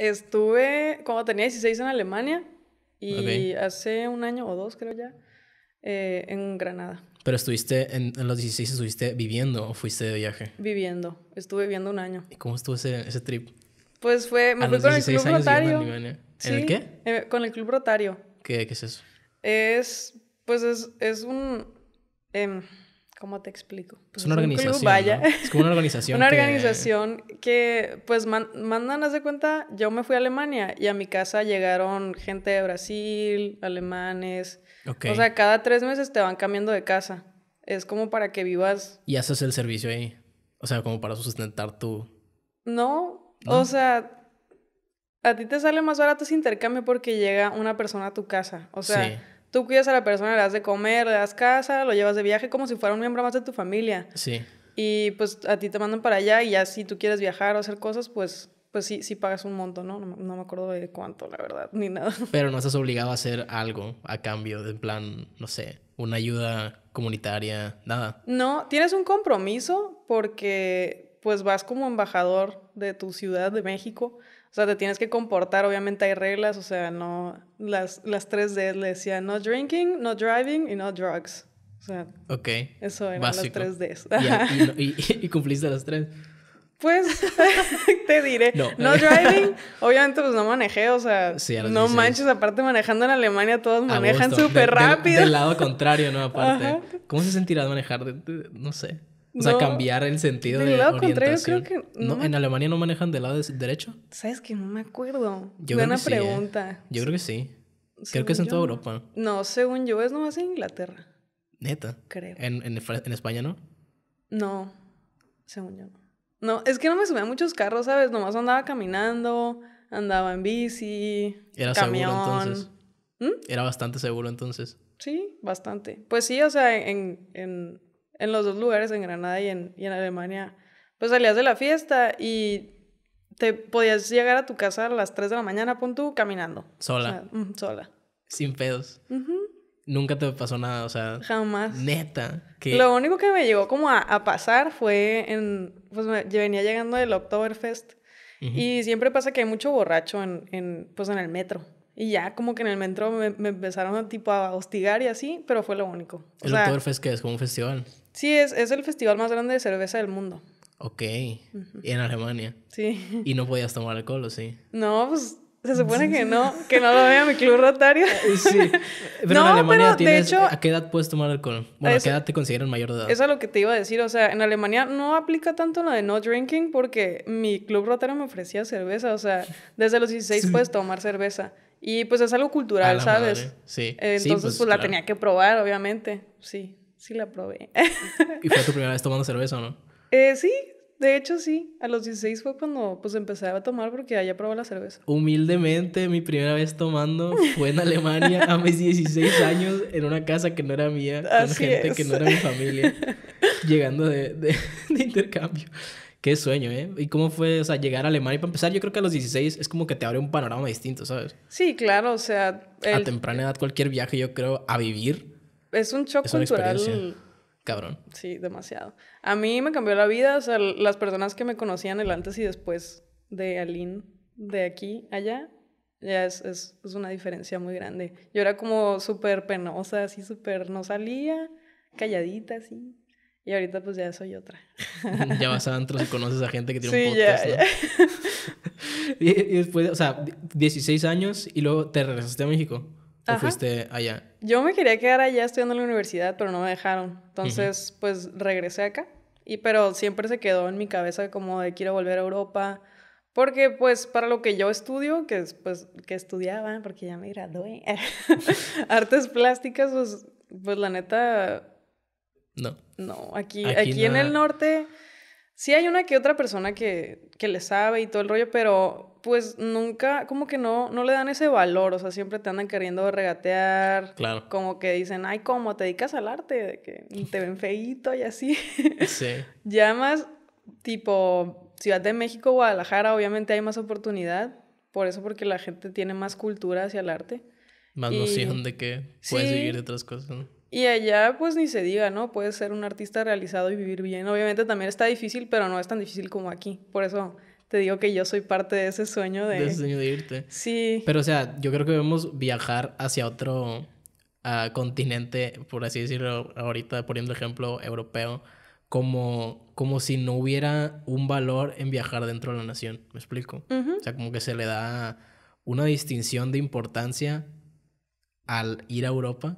Estuve cuando tenía 16 en Alemania y hace un año o dos, creo ya, eh, en Granada. Pero estuviste, en, los 16 estuviste viviendo o fuiste de viaje? Viviendo, estuve viviendo un año. ¿Y cómo estuvo ese, trip? Pues fue, me fui con el Club Rotario. En, el qué? Eh, con el Club Rotario. ¿Qué, ¿Qué, es eso? Es, pues es, es un, em, ¿Cómo te explico? es pues una organización. vaya. Es como una organización. una organización que, pues, man, mandan, haz de cuenta, yo me fui a Alemania y a mi casa llegaron gente de Brasil, alemanes. O sea, cada tres meses te van cambiando de casa. Es como para que vivas. ¿Y haces el servicio ahí? O sea, como para sustentar tu. No, o sea, a ti te sale más barato ese intercambio porque llega una persona a tu casa. O sea. Tú cuidas a la persona, le das de comer, le das casa, lo llevas de viaje como si fuera un miembro más de tu familia. Sí. Y pues a ti te mandan para allá y ya si tú quieres viajar o hacer cosas, pues, pues sí, sí pagas un monto, ¿no? ¿no? me acuerdo de cuánto, la verdad, ni nada. Pero no estás obligado a hacer algo a cambio, en plan, no sé, una ayuda comunitaria, nada. No, tienes un compromiso porque pues vas como embajador de tu ciudad de México o sea, te tienes que comportar, obviamente hay reglas, o sea, no, las, las tres D le decían no drinking, no driving y no drugs. O sea, eso eran las tres Ds. ¿Y, cumpliste las tres? Pues te diré, no. driving, obviamente pues no manejé, o sea, no manches, aparte manejando en Alemania todos manejan súper rápido. del lado contrario, ¿no? Aparte, ¿cómo se sentirá manejar? no sé. O sea, cambiar el sentido del lado de orientación. Contrario, creo que ¿En Alemania no manejan del lado derecho? Sabes que no me acuerdo. Yo Buena ¿eh? pregunta. Yo creo que sí. creo que es en toda Europa. No, según yo es nomás en Inglaterra. Neta. Creo. ¿En, España no? No, según yo no. es que no me subía muchos carros, ¿sabes? Nomás andaba caminando, andaba en bici. Era camión. seguro entonces. ¿Mm? Era bastante seguro entonces. Sí, bastante. Pues sí, o sea, en en los dos lugares, en Granada y en, y en Alemania, pues salías de la fiesta y te podías llegar a tu casa a las 3 de la mañana, Punto... caminando. Sola. sola. Sin pedos. Nunca te pasó nada, o sea. Jamás. Neta. Lo único que me llegó como a, a pasar fue en. Pues me, venía llegando del Oktoberfest. Y siempre pasa que hay mucho borracho en, en, pues en el metro. Y ya como que en el metro me, empezaron a, tipo a hostigar y así, pero fue lo único. O ¿El Oktoberfest qué es como un festival? Sí, es, el festival más grande de cerveza del mundo. Ok. Y en Alemania. Sí. ¿Y no podías tomar alcohol o sí? No, pues se supone que no, que no lo vea mi club rotario. Eh, sí. Pero en Alemania tienes, ¿a qué edad puedes tomar alcohol? Bueno, ¿a qué edad te consideran mayor de edad? Eso es lo que te iba a decir, o sea, en Alemania no aplica tanto la de no drinking porque mi club rotario me ofrecía cerveza, o sea, desde los 16 puedes tomar cerveza. Y pues es algo cultural, ¿sabes? Sí. Pues, Entonces, pues, la tenía que probar, obviamente. Sí sí la probé. ¿Y fue tu primera vez tomando cerveza no? Eh, sí, de hecho sí. A los 16 fue cuando pues empecé a tomar porque allá probé la cerveza. Humildemente, mi primera vez tomando fue en Alemania a mis 16 años en una casa que no era mía, con gente que no era mi familia, llegando de, de, intercambio. Qué sueño, ¿eh? ¿Y cómo fue, o sea, llegar a Alemania? para empezar, yo creo que a los 16 es como que te abre un panorama distinto, ¿sabes? Sí, claro, o sea... A temprana edad, cualquier viaje, yo creo, a vivir, es un shock cultural. Cabrón. Sí, demasiado. A mí me cambió la vida, o sea, las personas que me conocían el antes y después de Aline, de aquí allá, ya es, una diferencia muy grande. Yo era como súper penosa, así súper, no salía, calladita, así. Y ahorita pues ya soy otra. ya vas a y conoces a gente que tiene un podcast, ya, y, después, o sea, 16 años y luego te regresaste a México. Ajá. fuiste allá? Yo me quería quedar allá estudiando en la universidad, pero no me dejaron. Entonces, pues regresé acá. Y pero siempre se quedó en mi cabeza como de quiero volver a Europa. Porque pues para lo que yo estudio, que pues que estudiaba, porque ya me gradué, artes plásticas, pues, pues la neta... No. No, aquí, aquí, en el norte Sí hay una que otra persona que, le sabe y todo el rollo, pero pues nunca, como que no, no le dan ese valor, o sea, siempre te andan queriendo regatear. Claro. Como que dicen, ay, ¿cómo te dedicas al arte? De que mm, te ven feíto y así. Sí. ya más, tipo, Ciudad de México, Guadalajara, obviamente hay más oportunidad, por eso porque la gente tiene más cultura hacia el arte. Más noción de que puedes vivir de otras cosas, ¿no? Y allá, pues ni se diga, ¿no? Puedes ser un artista realizado y vivir bien. Obviamente también está difícil, pero no es tan difícil como aquí. Por eso te digo que yo soy parte de ese sueño de. De ese sueño de irte. Sí. Pero, o sea, yo creo que debemos viajar hacia otro ah, continente, por así decirlo, ahorita poniendo ejemplo europeo, como, como si no hubiera un valor en viajar dentro de la nación. ¿Me explico? O sea, como que se le da una distinción de importancia al ir a Europa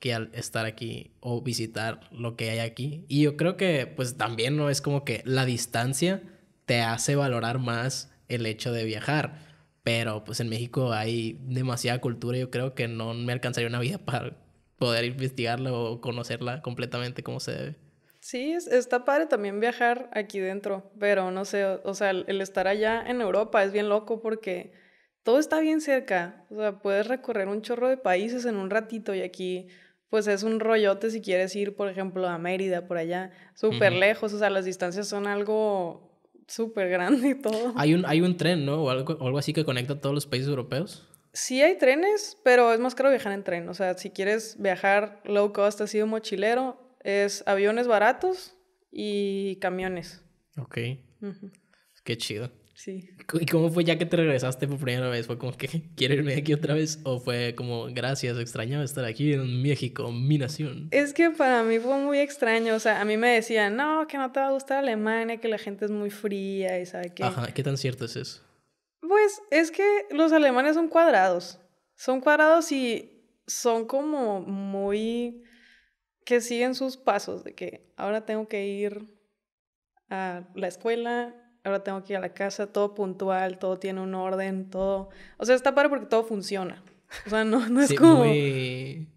que al estar aquí o visitar lo que hay aquí. Y yo creo que pues también no es como que la distancia te hace valorar más el hecho de viajar. Pero pues en México hay demasiada cultura, yo creo que no me alcanzaría una vida para poder investigarla o conocerla completamente como se debe. Sí, está padre también viajar aquí dentro, pero no sé, o sea, el estar allá en Europa es bien loco porque todo está bien cerca, o sea, puedes recorrer un chorro de países en un ratito y aquí pues es un rollote si quieres ir, por ejemplo, a Mérida, por allá, súper lejos, o sea, las distancias son algo súper grande y todo. Hay un, hay un tren, ¿no? O algo, algo así que conecta a todos los países europeos. Sí hay trenes, pero es más caro viajar en tren. O sea, si quieres viajar low cost, así de mochilero, es aviones baratos y camiones. Ok. Qué chido. Sí. ¿Y cómo fue ya que te regresaste por primera vez? ¿Fue como que quiero irme aquí otra vez? ¿O fue como gracias, extraño estar aquí en México, mi nación? Es que para mí fue muy extraño. O sea, a mí me decían, no, que no te va a gustar Alemania, que la gente es muy fría y sabe qué. Ajá, ¿qué tan cierto es eso? Pues es que los alemanes son cuadrados. Son cuadrados y son como muy. que siguen sus pasos, de que ahora tengo que ir a la escuela ahora tengo que ir a la casa, todo puntual, todo tiene un orden, todo... O sea, está padre porque todo funciona. O sea, no, no es como... Muy...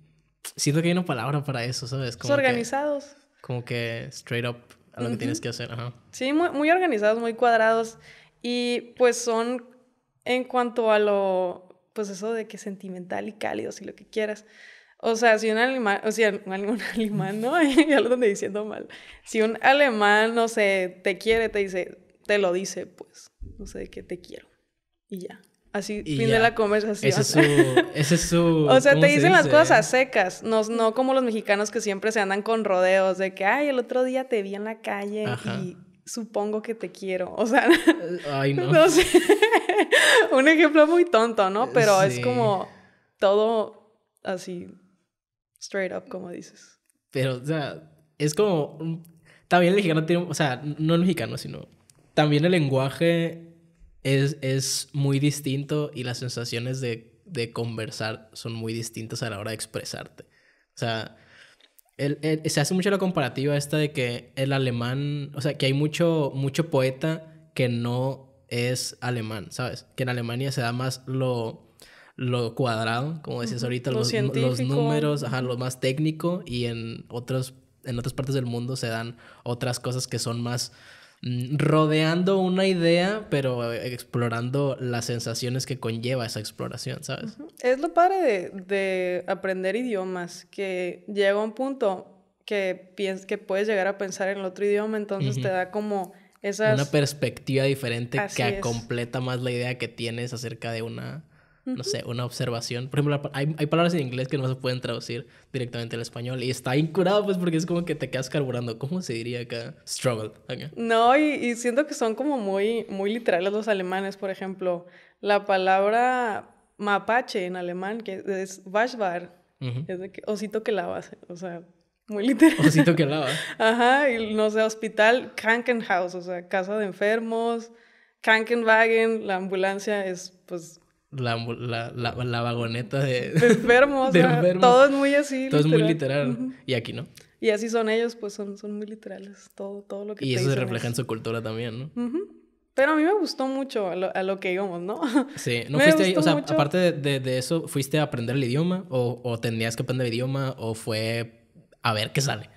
Siento que hay una palabra para eso, ¿sabes? Como organizados. como que straight up a lo que tienes que hacer, ajá. Sí, muy, muy organizados, muy cuadrados. Y pues son en cuanto a lo, pues eso de que sentimental y cálido, si lo que quieras. O sea, si un alemán, o sea, un, un alemán, ¿no? ya lo estoy diciendo mal. Si un alemán, no sé, te quiere, te dice, te lo dice, pues, no sé, que te quiero. Y ya. Así, fin de la conversación. Ese es su... o sea, te dicen las cosas secas, no, no como los mexicanos que siempre se andan con rodeos de que, ay, el otro día te vi en la calle y supongo que te quiero. O sea, Ay, no. sé. un ejemplo muy tonto, ¿no? Pero es como todo así, straight up, como dices. Pero, o sea, es como... También el mexicano tiene, o sea, no el mexicano, sino también el lenguaje es, es muy distinto y las sensaciones de, conversar son muy distintas a la hora de expresarte. O sea, se hace mucho la comparativa esta de que el alemán, o sea, que hay mucho, mucho poeta que no es alemán, ¿sabes? Que en Alemania se da más lo, lo cuadrado, como decías ahorita, los, números, lo más técnico y en, otros, en otras partes del mundo se dan otras cosas que son más Mm, rodeando una idea, pero explorando las sensaciones que conlleva esa exploración, ¿sabes? Es lo padre de, aprender idiomas, que llega un punto que, que puedes llegar a pensar en el otro idioma, entonces te da como esas... Una perspectiva diferente que completa más la idea que tienes acerca de una no sé, una observación. Por ejemplo, hay, palabras en inglés que no se pueden traducir directamente al español y está incurado, pues, porque es como que te quedas carburando. ¿Cómo se diría acá? Struggle. No, y, siento que son como muy, muy literales los alemanes. Por ejemplo, la palabra mapache en alemán, que es Waschbar, es de que, osito que lavas, o sea. Muy literal. Osito que lava. Ajá, y no sé, hospital, Krankenhaus, o sea, casa de enfermos, Krankenwagen, la ambulancia es pues la, vagoneta de... De Todo es muy así. Todo es muy literal. Y aquí no. Y así son ellos, pues son, son muy literales, todo, todo lo que... Y eso se refleja en su cultura también, ¿no? Pero a mí me gustó mucho a lo, que íbamos, ¿no? Sí, no fuiste ahí, o sea, aparte de, eso, ¿fuiste a aprender el idioma? ¿O, o tenías que aprender el idioma? ¿O fue a ver qué sale?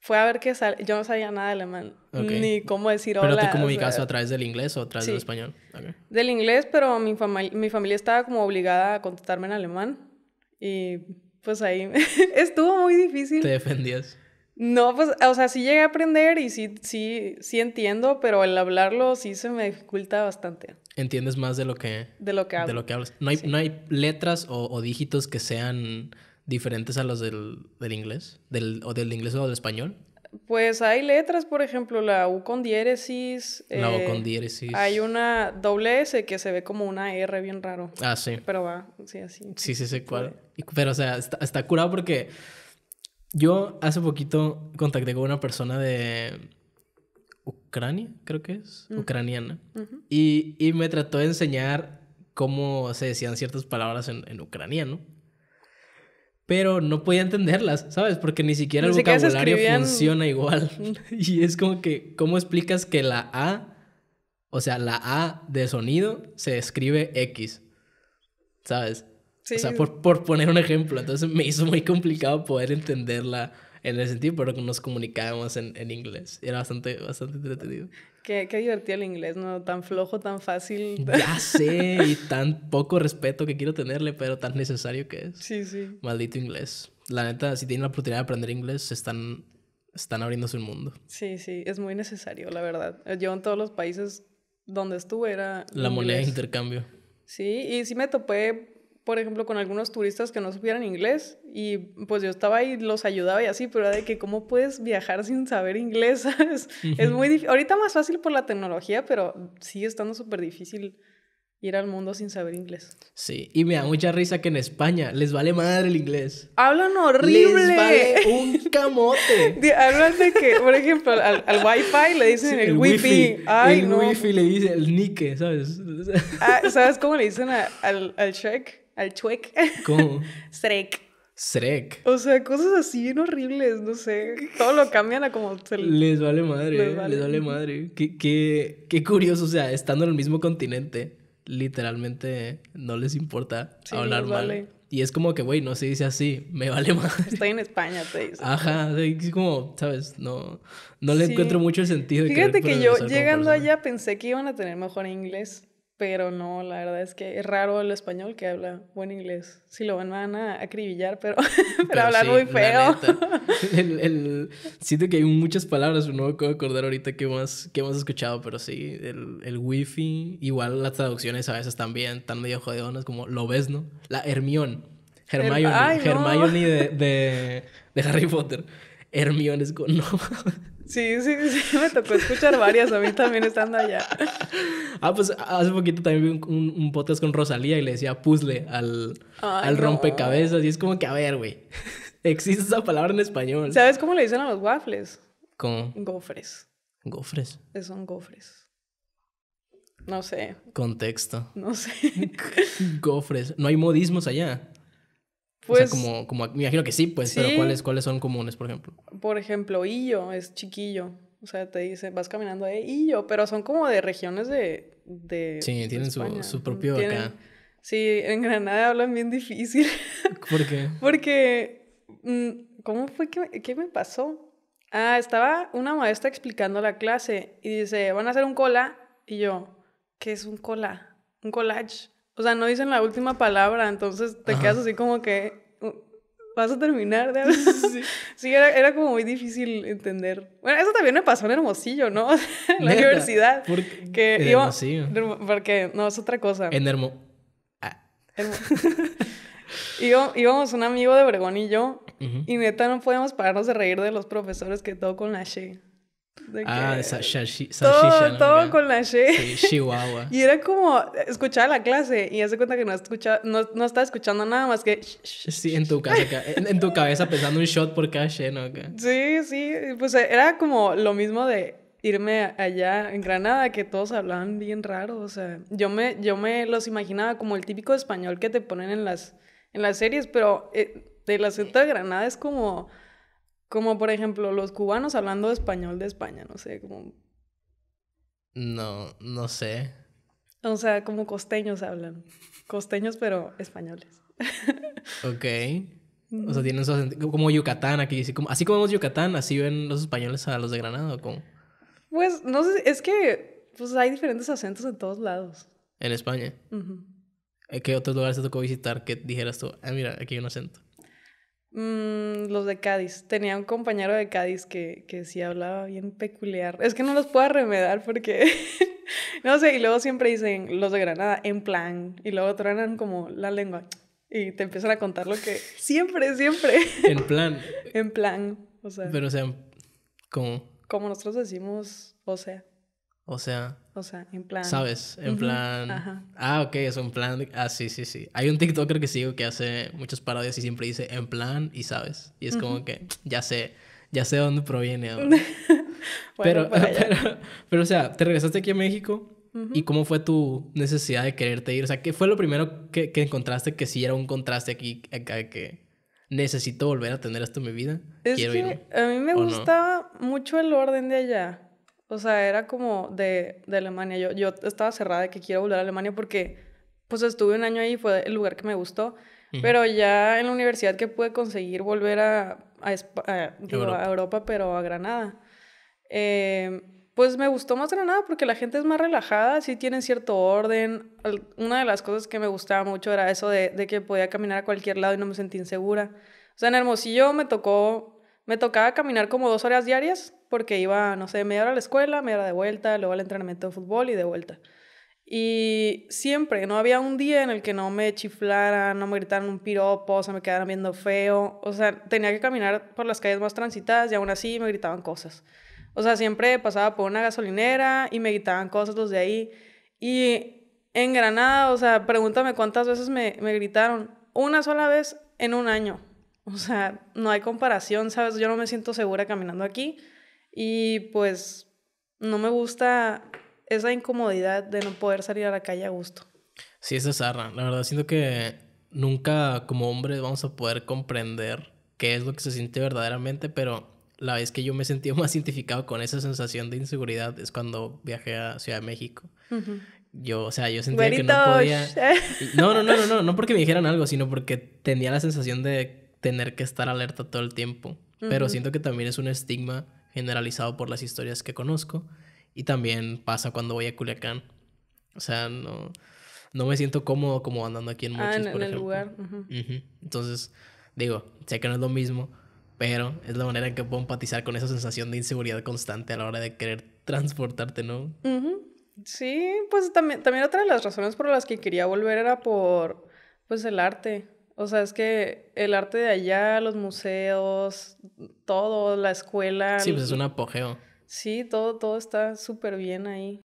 fue a ver qué sale. Yo no sabía nada de alemán, ni cómo decir hola. ¿Pero tú comunicas mi caso, a través del inglés o a través del español? Del inglés, pero mi, mi familia estaba como obligada a contestarme en alemán. Y pues ahí estuvo muy difícil. ¿Te defendías? No, pues, o sea, sí llegué a aprender y sí, sí, sí entiendo, pero al hablarlo sí se me dificulta bastante. ¿Entiendes más de lo que... De lo que lo hablas. ¿No hay, ¿no hay letras o, o dígitos que sean diferentes a los del, inglés? ¿O del inglés o del español? Pues hay letras, por ejemplo, la U con diéresis. La U eh, con diéresis. Hay una doble S que se ve como una R bien raro. Ah, sí. Pero va, sí, así. Sí, sí, sí. cuál. Pero, o sea, está, curado porque yo hace poquito contacté con una persona de Ucrania, creo que es, ucraniana. y, me trató de enseñar cómo se decían ciertas palabras en, en ucraniano pero no podía entenderlas, ¿sabes? Porque ni siquiera el vocabulario funciona igual. y es como que, ¿cómo explicas que la A, o sea, la A de sonido se escribe X? ¿Sabes? O sea, por, por poner un ejemplo, entonces me hizo muy complicado poder entenderla en ese sentido, pero nos comunicábamos en, en inglés. Era bastante, bastante entretenido. Qué, qué, divertido el inglés, ¿no? Tan flojo, tan fácil. Ya sé, y tan poco respeto que quiero tenerle, pero tan necesario que es. Sí, sí. Maldito inglés. La neta, si tienen la oportunidad de aprender inglés, están, están abriéndose el mundo. Sí, sí, es muy necesario, la verdad. Yo en todos los países donde estuve era... La moneda de intercambio. Sí, y sí me topé por ejemplo, con algunos turistas que no supieran inglés y pues yo estaba ahí, los ayudaba y así, pero era de que cómo puedes viajar sin saber inglés, es, muy difícil. Ahorita más fácil por la tecnología, pero sigue estando súper difícil ir al mundo sin saber inglés. Sí, y me da mucha risa que en España les vale madre el inglés. Hablan horrible. Les vale un camote. Hablan de que, por ejemplo, al, wi wifi le dicen el, wi wifi. el wifi le dice el nique, ¿sabes? Ah, ¿Sabes cómo le dicen al, al al chuec. ¿Cómo? Srek. Srek. O sea, cosas así bien horribles, no sé. Todo lo cambian a como... les vale madre, les eh, vale, madre. Qué, qué, qué, curioso, o sea, estando en el mismo continente, literalmente no les importa hablar mal. Y es como que, güey, no se dice así, me vale madre. Estoy en España, te dice. Ajá, es como, ¿sabes? No, no le encuentro mucho el sentido. Fíjate que yo, llegando allá, pensé que iban a tener mejor inglés pero no, la verdad es que es raro el español que habla buen inglés. Si lo van, a acribillar, pero, hablar muy feo. El, el, siento que hay muchas palabras, no me puedo acordar ahorita que más hemos escuchado, pero sí, el, wifi, igual las traducciones a veces también están medio jodeonas, como lo ves, ¿no? La Hermión, Hermione, de, Harry Potter. Hermione es con... Sí, sí, sí, me tocó escuchar varias a mí también estando allá. Ah, pues hace poquito también vi un, un, podcast con Rosalía y le decía puzzle al, rompecabezas y es como que, a ver, güey, existe esa palabra en español. ¿Sabes cómo le dicen a los waffles? ¿Cómo? Gofres. ¿Gofres? Son gofres. No sé. Contexto. No sé. Gofres. No hay modismos allá. Pues, como, me imagino que sí, pues, pero ¿cuáles, ¿cuáles son comunes, por ejemplo? Por ejemplo, Illo es chiquillo. O sea, te dice, vas caminando, de Illo, pero son como de regiones de. de sí, tienen su, propio acá. Sí, en Granada hablan bien difícil. ¿Por qué? Porque. Mm, ¿Cómo fue que qué me pasó? Ah, estaba una maestra explicando la clase y dice, van a hacer un cola. Y yo, ¿qué es un cola? Un collage o sea, no dicen la última palabra, entonces te quedas así como que oh, vas a terminar de Sí, era, como muy difícil entender. Bueno, eso también me pasó en Hermosillo, ¿no? en la universidad. Porque, Porque, no, es otra cosa. En Hermo... Ah. íbamos un amigo de Bregón y yo, y neta no podíamos pararnos de reír de los profesores que todo con la she ah, de Todo, no todo con la she. Sí, Chihuahua. y era como escuchaba la clase y hace cuenta que no, escucha, no, no estaba escuchando nada más que. Sí, en tu, casa, en, tu cabeza pensando un shot por cada she, ¿no? Sí, sí. Pues era como lo mismo de irme allá en Granada, que todos hablaban bien raro. O sea, yo me, yo me los imaginaba como el típico español que te ponen en las, en las series, pero el eh, la acento de Granada es como como por ejemplo los cubanos hablando español de España, no sé, como... No, no sé. O sea, como costeños hablan. Costeños pero españoles. ok. O sea, tienen su como Yucatán aquí, así como, así como vemos Yucatán, así ven los españoles a los de Granada o cómo? Pues no sé, es que pues hay diferentes acentos en todos lados. En España. ¿Qué otros lugares te tocó visitar que dijeras tú, ah, mira, aquí hay un acento? Mm, los de Cádiz. Tenía un compañero de Cádiz que, sí hablaba bien peculiar. Es que no los puedo remedar porque. no sé, y luego siempre dicen los de Granada, en plan. Y luego truenan como la lengua. Y te empiezan a contar lo que. Siempre, siempre. en plan. en plan. O sea. Pero, o sea, ¿cómo? Como nosotros decimos, o sea. O sea. O sea, en plan. ¿Sabes? En plan. Ah, ok, es un plan. Ah, sí, sí, sí. Hay un TikToker que sigo que hace muchas parodias y siempre dice en plan y sabes. Y es como que ya sé, ya sé dónde proviene. bueno, pero, pero, pero, o sea, te regresaste aquí a México. ¿Y cómo fue tu necesidad de quererte ir? O sea, ¿qué fue lo primero que, que encontraste que sí era un contraste aquí, acá, que necesito volver a tener esto en mi vida? Es que a mí me gusta mucho el orden de allá. O sea, era como de, de Alemania. Yo, yo estaba cerrada de que quiero volver a Alemania porque pues estuve un año ahí, y fue el lugar que me gustó. Pero ya en la universidad que pude conseguir volver a, a, Europa. pero a Granada. Eh, pues me gustó más Granada porque la gente es más relajada, sí tienen cierto orden. Una de las cosas que me gustaba mucho era eso de, de que podía caminar a cualquier lado y no me sentí insegura. O sea, en Hermosillo me tocó me tocaba caminar como dos horas diarias porque iba, no sé, media hora a la escuela, media hora de vuelta, luego al entrenamiento de fútbol y de vuelta. Y siempre, no había un día en el que no me chiflaran, no me gritaran un piropo, o se me quedaran viendo feo. O sea, tenía que caminar por las calles más transitadas y aún así me gritaban cosas. O sea, siempre pasaba por una gasolinera y me gritaban cosas los de ahí. Y en Granada, o sea, pregúntame cuántas veces me gritaron. Una sola vez en un año. O sea, no hay comparación, ¿sabes? Yo no me siento segura caminando aquí y pues no me gusta esa incomodidad de no poder salir a la calle a gusto. Sí, eso es La verdad, siento que nunca como hombres vamos a poder comprender qué es lo que se siente verdaderamente, pero la vez que yo me sentí más identificado con esa sensación de inseguridad es cuando viajé a Ciudad de México. Yo, o sea, yo sentía que no podía... No, no, no, no, no, no porque me dijeran algo, sino porque tenía la sensación de tener que estar alerta todo el tiempo. Pero siento que también es un estigma generalizado por las historias que conozco. Y también pasa cuando voy a Culiacán. O sea, no, no me siento cómodo como andando aquí en ah, Mochis, ah, en, en el lugar. Entonces, digo, sé que no es lo mismo, pero es la manera en que puedo empatizar con esa sensación de inseguridad constante a la hora de querer transportarte, ¿no? Sí, pues también, también otra de las razones por las que quería volver era por, pues, el arte. O sea, es que el arte de allá, los museos, todo, la escuela. Sí, pues es un apogeo. Sí, todo, todo está súper bien ahí.